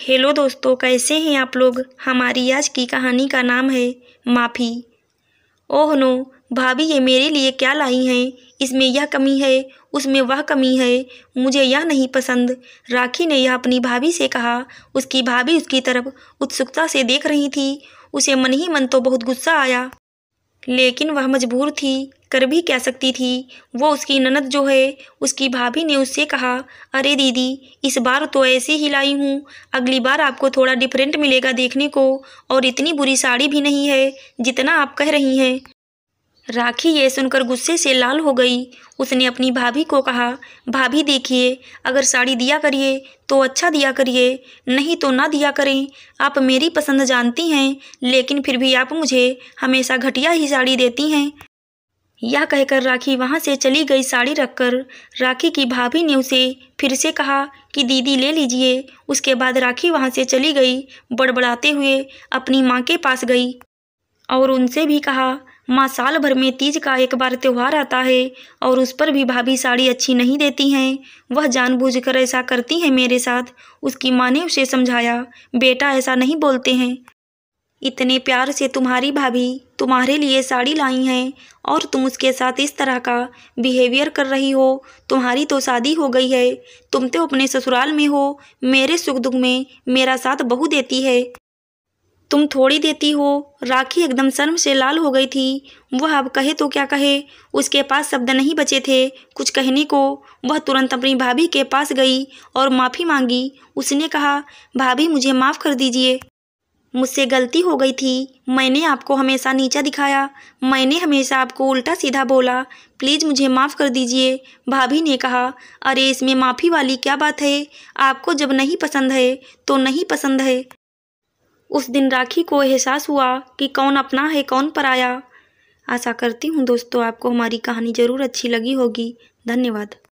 hello दोस्तों कैसे हैं आप लोग हमारी आज की कहानी का नाम है माफ़ी ओह नो भाभी ये मेरे लिए क्या लाई हैं इसमें यह कमी है उसमें वह कमी है मुझे यह नहीं पसंद राखी ने यह अपनी भाभी से कहा उसकी भाभी उसकी तरफ उत्सुकता से देख रही थी उसे मन ही मन तो बहुत गुस्सा आया लेकिन वह मजबूर थी कर भी क्या सकती थी वो उसकी ननद जो है उसकी भाभी ने उससे कहा अरे दीदी इस बार तो ऐसे ही लाई हूँ अगली बार आपको थोड़ा डिफरेंट मिलेगा देखने को और इतनी बुरी साड़ी भी नहीं है जितना आप कह रही हैं राखी ये सुनकर गुस्से से लाल हो गई उसने अपनी भाभी को कहा भाभी देखिए अगर साड़ी दिया करिए तो अच्छा दिया करिए नहीं तो ना दिया करें आप मेरी पसंद जानती हैं लेकिन फिर भी आप मुझे हमेशा घटिया ही साड़ी देती हैं यह कहकर राखी वहाँ से चली गई साड़ी रखकर राखी की भाभी ने उसे फिर से कहा कि दीदी ले लीजिए उसके बाद राखी वहाँ से चली गई बड़बड़ाते हुए अपनी माँ के पास गई और उनसे भी कहा माँ साल भर में तीज का एक बार त्यौहार आता है और उस पर भी भाभी साड़ी अच्छी नहीं देती हैं वह जानबूझकर ऐसा करती हैं मेरे साथ उसकी माँ ने उसे समझाया बेटा ऐसा नहीं बोलते हैं इतने प्यार से तुम्हारी भाभी तुम्हारे लिए साड़ी लाई हैं और तुम उसके साथ इस तरह का बिहेवियर कर रही हो तुम्हारी तो शादी हो गई है तुम तो अपने ससुराल में हो मेरे सुख दुख में मेरा साथ बहू देती है तुम थोड़ी देती हो राखी एकदम शर्म से लाल हो गई थी वह अब कहे तो क्या कहे उसके पास शब्द नहीं बचे थे कुछ कहने को वह तुरंत अपनी भाभी के पास गई और माफ़ी मांगी उसने कहा भाभी मुझे माफ़ कर दीजिए मुझसे गलती हो गई थी मैंने आपको हमेशा नीचा दिखाया मैंने हमेशा आपको उल्टा सीधा बोला प्लीज़ मुझे माफ़ कर दीजिए भाभी ने कहा अरे इसमें माफ़ी वाली क्या बात है आपको जब नहीं पसंद है तो नहीं पसंद है उस दिन राखी को एहसास हुआ कि कौन अपना है कौन पराया आशा करती हूँ दोस्तों आपको हमारी कहानी ज़रूर अच्छी लगी होगी धन्यवाद